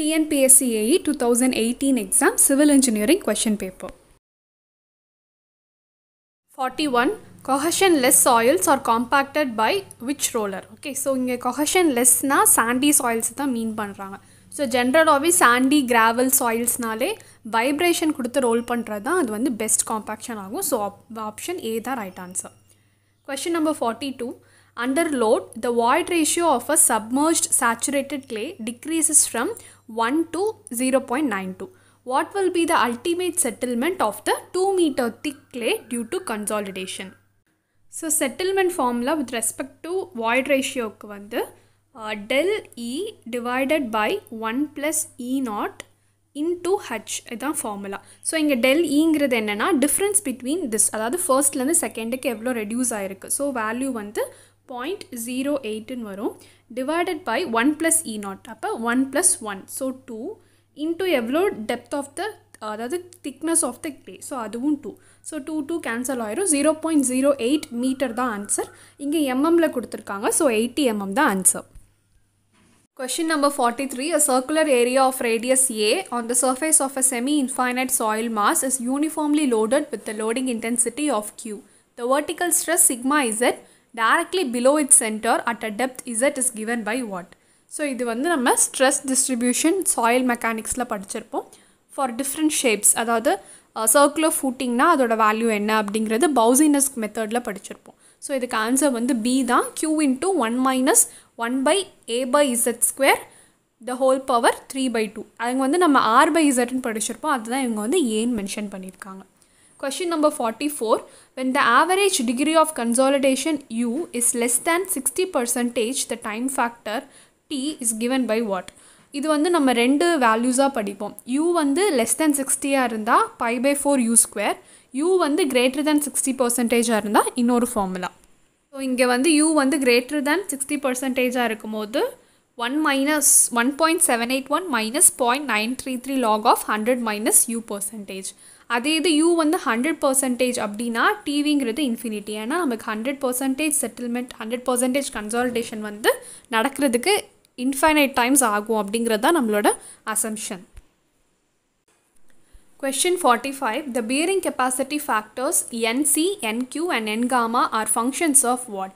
டிஎன்பிஎஸ்சிஏஇ two thousand eighteen exam civil engineering question paper forty one cohesionless soils are compacted by which roller okay so இங்கே cohesion லெஸ்னால் Chandy soils தான் மீன் பண்ணுறாங்க so ஜென்ரலாகவே sandy gravel சாயில்ஸ்னாலே vibration கொடுத்து roll பண்ணுறது தான் அது வந்து பெஸ்ட் காம்பேக்ஷன் ஆகும் ஸோ ஆப்ஷன் ஏ தான் right answer question number forty two under load, the void ratio of a submerged saturated clay decreases from 1 to 0.92. What will be the ultimate settlement of the 2 meter thick clay due to consolidation? So, settlement formula with respect to void ratio uh, del E divided by 1 plus E naught into H is formula. So, in inga del E is the difference between this. That is the first and the second reduce. So, value point zero எயிட்டுன்னு வரும் divided by one plus e naught அப்போ one plus one so two into எவ்வளோ depth of the அதாவது thickness of the clay so அதுவும் two so two two cancel ஆயிரும் zero point zero eight metre தான் answer இங்கே எம்எம்மில் கொடுத்துருக்காங்க so eighty mm தான் answer Question number 43. A circular area of radius A on the surface of a semi-infinite soil mass is uniformly loaded with loading loading of of Q. The stress sigma sigma Z directly below its centre at a depth Z is given by what so இது வந்து நம்ம stress distribution soil மெக்கானிக்ஸில் படிச்சிருப்போம் for different shapes அதாவது circular ஃபூட்டிங்னா அதோட value என்ன அப்படிங்கிறது பவுசினஸ்க் மெத்தடில் படிச்சிருப்போம் ஸோ இதுக்கு ஆன்சர் வந்து பி தான் q into one minus one by a by z square the whole power three by two அவங்க வந்து நம்ம ஆர் பை இசட்னு படிச்சிருப்போம் அதுதான் இவங்க வந்து ஏன் மென்ஷன் பண்ணியிருக்காங்க Question number 44. When the average degree of consolidation U is less than 60 percentage, the time factor T is given by what? இது வந்து நம்ம ரெண்டு வேல்யூஸாக படிப்போம் யூ வந்து லெஸ் தேன் சிக்ஸ்டியாக இருந்தால் pi by four u square u வந்து கிரேட்டர் தேன் சிக்ஸ்டி பர்சன்டேஜாக இருந்தால் இன்னொரு ஃபார்முலா ஸோ இங்கே வந்து யூ வந்து கிரேட்டர் தேன் சிக்ஸ்டி பர்சன்டேஜாக இருக்கும்போது one minus one point seven eight one minus point nine three three log of hundred minus u percentage அதே இது யூ வந்து ஹண்ட்ரட் பர்சன்டேஜ் அப்படின்னா டிவிங்கிறது இன்ஃபினிட்டி ஏன்னா நமக்கு hundred percentage settlement hundred percentage consolidation வந்து நடக்கிறதுக்கு இன்ஃபைனைட் டைம்ஸ் ஆகும் அப்படிங்கிறது தான் நம்மளோட assumption Question 45. The bearing capacity factors NC, NQ and N gamma are functions of what?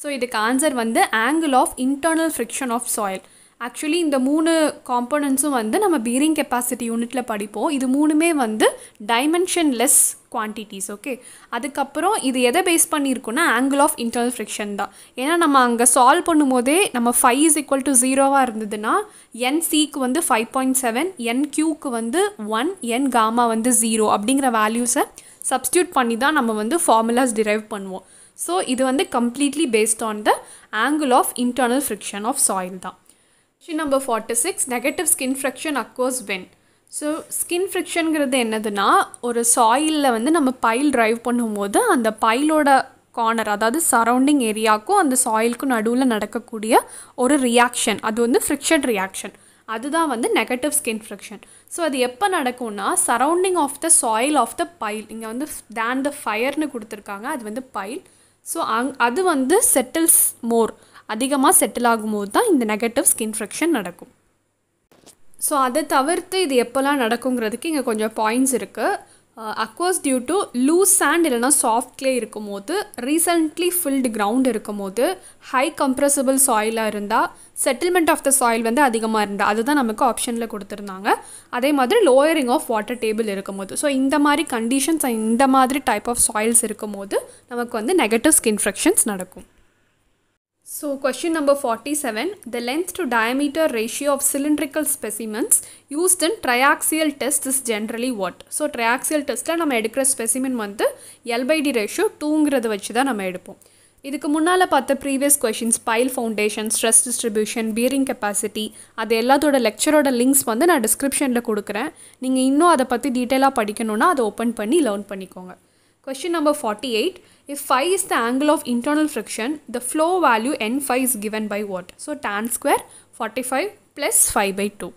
So, இதுக்கு ஆன்சர் வந்து angle of internal friction of soil. Actually இந்த மூணு காம்பனண்ட்ஸும் வந்து நம்ம பீரிங் கெப்பாசிட்டி யூனிட்டில் படிப்போம் இது மூணுமே வந்து டைமென்ஷன் லெஸ் குவான்டிட்டிஸ் ஓகே அதுக்கப்புறம் இது எதை பேஸ் பண்ணியிருக்கோன்னா ஆங்கிள் ஆஃப் இன்டர்னல் ஃப்ரிக்ஷன் தான் ஏன்னா நம்ம அங்கே சால்வ் பண்ணும் போதே நம்ம ஃபைவ் இஸ் ஈக்குவல் டு ஜீரோவாக இருந்ததுன்னா என் சிக்கு வந்து ஃபைவ் பாயிண்ட் செவன் என் கியூக்கு வந்து ஒன் என் காமா வந்து ஜீரோ அப்படிங்கிற வேல்யூஸை சப்ஸ்டியூட் பண்ணி தான் நம்ம வந்து ஃபார்முலாஸ் டிரைவ் பண்ணுவோம் ஸோ இது வந்து completely based on the angle of internal friction of soil தான் question number forty six negative skin friction occurs when so skin ஃப்ரிக்ஷனுங்கிறது என்னதுன்னா ஒரு சாயிலில் வந்து நம்ம பைல் ட்ரைவ் பண்ணும்போது அந்த பைலோட கார்னர் அதாவது சரௌண்டிங் ஏரியாவுக்கும் அந்த சாயிலுக்கும் நடுவில் நடக்கக்கூடிய ஒரு ரியாக்ஷன் அது வந்து ஃப்ரிக்ஷன் ரியாக்ஷன் அதுதான் வந்து நெகட்டிவ் ஸ்கின் ஃப்ரிக்ஷன் ஸோ அது எப்போ நடக்கும்னா surrounding of the soil of the pile இங்கே வந்து தேன் த ஃபயர்னு கொடுத்துருக்காங்க அது வந்து பைல் ஸோ அங் அது வந்து செட்டில்ஸ் மோர் அதிகமாக செட்டில் ஆகும்போது தான் இந்த நெகட்டிவ் ஸ்கின் ஃப்ரிக்ஷன் நடக்கும் ஸோ அதை தவிர்த்து இது எப்போல்லாம் நடக்குங்கிறதுக்கு இங்கே கொஞ்சம் பாயிண்ட்ஸ் இருக்குது occurs due to loose sand இல்லைனா சாஃப்ட் கிளே இருக்கும் போது ரீசன்ட்லி ஃபில்டு கிரவுண்ட் இருக்கும் போது ஹை கம்ப்ரெசபிள் சாயிலாக இருந்தால் செட்டில்மெண்ட் ஆஃப் த சாயில் வந்து அதிகமாக இருந்தால் அதுதான் நமக்கு ஆப்ஷனில் கொடுத்துருந்தாங்க அதே மாதிரி லோயரிங் ஆஃப் வாட்டர் டேபிள் இருக்கும் போது ஸோ இந்த மாதிரி கண்டிஷன்ஸ் இந்த மாதிரி டைப் ஆஃப் சாயில்ஸ் இருக்கும் போது நமக்கு வந்து நெகட்டிவ் ஸ்கின் ஃப்ரெக்ஷன்ஸ் நடக்கும் So question number 47, the length to diameter ratio of cylindrical specimens used in triaxial test is generally what? So triaxial testல நம்ம எடுக்கிற specimen வந்து L by D ratio 2ங்கிறது வச்சுதான் நம்ம எடுப்போம் இதுக்கு முன்னால் பார்த்த previous questions pile foundation stress distribution bearing capacity அது எல்லாத்தோட லெக்சரோட லிங்க்ஸ் வந்து நான் டிஸ்கிரிப்ஷனில் கொடுக்குறேன் நீங்கள் இன்னும் அதை பற்றி டீட்டெயிலாக படிக்கணுன்னா அதை ஓப்பன் பண்ணி லேர்ன் பண்ணிக்கோங்க Question number 48. If phi is the angle of internal friction, the flow value n phi is given by what? So tan square 45 plus phi by 2.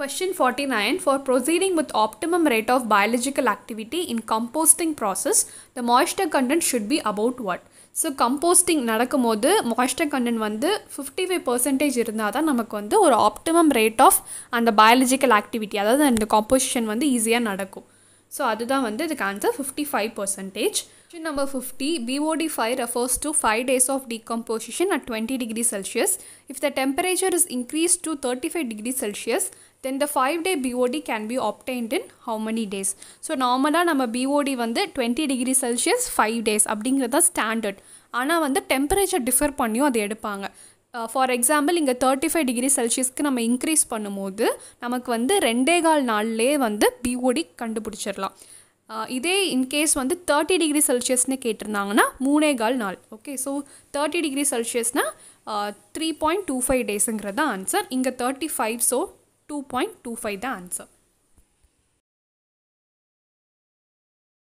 Question 49. For proceeding with optimum rate of biological activity in composting process, the moisture content should be about what? So composting நடக்கும்போது moisture content வந்து fifty five percentage இருந்தால் தான் நமக்கு வந்து ஒரு optimum rate of அந்த biological activity அதாவது அந்த composition வந்து ஈஸியாக நடக்கும் ஸோ அதுதான் வந்து இதுக்கு answer fifty five percentage question number fifty BOD five refers to five days of decomposition at twenty degree Celsius if the temperature is increase to thirty five degree Celsius then the five day BOD can be obtained in how many days so நார்மலாக நம்ம BOD வந்து twenty degree Celsius five days அப்படிங்கிறது தான் standard ஆனால் வந்து temperature differ பண்ணியும் அதை எடுப்பாங்க ஃபார் எக்ஸாம்பிள் இங்கே தேர்ட்டி ஃபைவ் டிகிரி செல்சியஸ்க்கு நம்ம இன்க்ரீஸ் பண்ணும்போது நமக்கு வந்து ரெண்டே கால் நாள்லேயே வந்து பிஓடி கண்டுபிடிச்சிடலாம் இதே இன்கேஸ் வந்து தேர்ட்டி டிகிரி செல்சியஸ்னு கேட்டிருந்தாங்கன்னா மூணே கால் நாள் ஓகே ஸோ தேர்ட்டி டிகிரி செல்சியஸ்னால் த்ரீ பாயிண்ட் டூ ஃபைவ் டேஸுங்கிறது தான் ஆன்சர் இங்கே thirty five so two point two five தான் ஆன்சர்